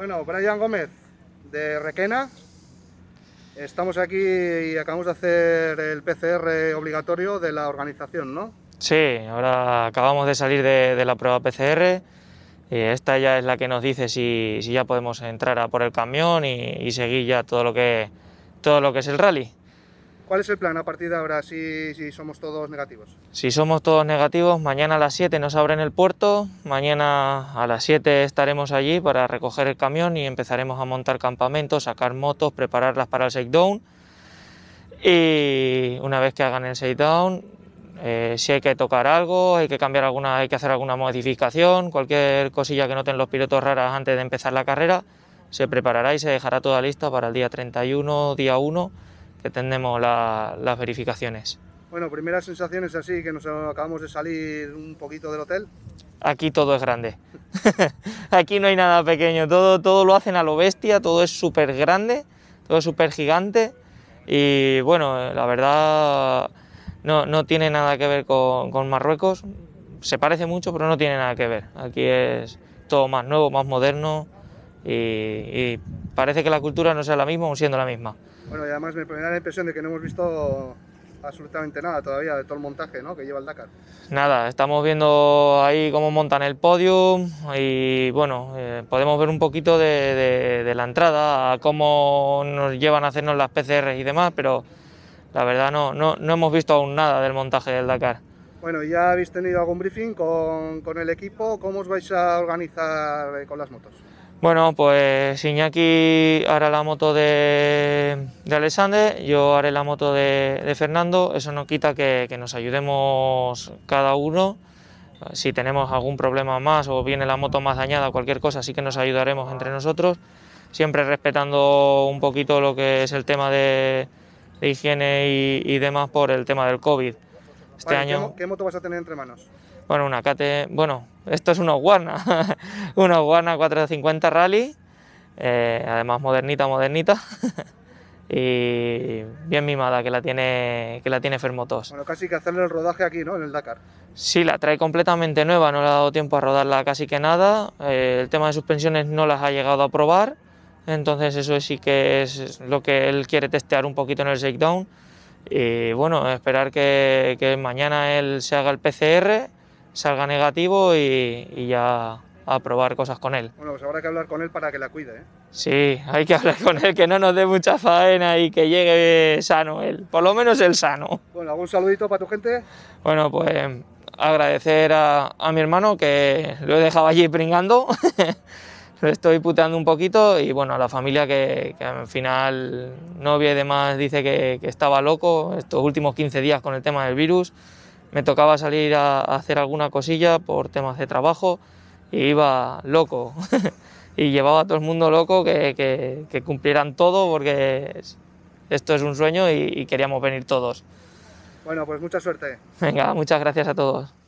Bueno, Brian Gómez de Requena. Estamos aquí y acabamos de hacer el PCR obligatorio de la organización, ¿no? Sí, ahora acabamos de salir de, la prueba PCR. Y eh, esta ya es la que nos dice si, ya podemos entrar a por el camión y, y seguir ya todo lo que, todo lo que es el rally. ¿Cuál es el plan a partir de ahora si, somos todos negativos? Si somos todos negativos, mañana a las 7 nos abren el puerto, mañana a las 7 estaremos allí para recoger el camión y empezaremos a montar campamentos, sacar motos, prepararlas para el shakedown. Y una vez que hagan el shakedown, eh, si hay que tocar algo, hay que cambiar alguna, hay que hacer alguna modificación, cualquier cosilla que noten los pilotos raras antes de empezar la carrera, se preparará y se dejará toda lista para el día 31, día 1 que tendemos las verificaciones. Bueno, primeras sensaciones así, que nos acabamos de salir un poquito del hotel. Aquí todo es grande. Aquí no hay nada pequeño. Todo, todo lo hacen a lo bestia, todo es súper grande, todo es súper gigante. Y bueno, la verdad no, no tiene nada que ver con, con, Marruecos. Se parece mucho, pero no tiene nada que ver. Aquí es todo más nuevo, más moderno. y, parece que la cultura no sea la misma, o siendo la misma. Bueno, y además me da la impresión de que no hemos visto absolutamente nada todavía de todo el montaje que lleva el Dakar. Nada, estamos viendo ahí cómo montan el podium y bueno, eh, podemos ver un poquito de, la entrada, cómo nos llevan a hacernos las PCR y demás, pero la verdad no, no, hemos visto aún nada del montaje del Dakar. Bueno, ¿ya habéis tenido algún briefing con el equipo? ¿Cómo os vais a organizar eh, con las motos? Bueno, pues Iñaki hará la moto de, de yo haré la moto de, Fernando. Eso no quita que, nos ayudemos cada uno. Si tenemos algún problema más o viene la moto más dañada, o cualquier cosa, sí que nos ayudaremos entre nosotros. Siempre respetando un poquito lo que es el tema de, higiene y, demás por el tema del COVID. Este año. ¿Qué moto vas a tener entre manos? Bueno, una Kate, bueno, esto es una Guarna, una Guarna 450 Rally, eh, además modernita, modernita. y bien mimada que la tiene que la tiene Fermotos. Bueno, casi que hacerle el rodaje aquí, ¿no? En el Dakar. Sí, la trae completamente nueva, no le ha dado tiempo a rodarla casi que nada. Eh, el tema de suspensiones no las ha llegado a probar, entonces eso sí que es lo que él quiere testear un poquito en el shakedown. Y bueno, esperar que, que mañana él se haga el PCR salga negativo y, ya a probar cosas con él. Bueno, pues habrá que hablar con él para que la cuide, ¿eh? Sí, hay que hablar con él, que no nos dé mucha faena y que llegue sano él, por lo menos él sano. Bueno, ¿algún saludito para tu gente? Bueno, pues agradecer a, mi hermano que lo he dejado allí pringando, lo estoy puteando un poquito y bueno, a la familia que, al final no vi de más dice que, que estaba loco estos últimos 15 días con el tema del virus me tocaba salir a, hacer alguna cosilla por temas de trabajo y iba loco. y llevaba a todo el mundo loco que, cumplieran todo porque esto es un sueño y queríamos venir todos. Bueno, pues mucha suerte. Venga, muchas gracias a todos.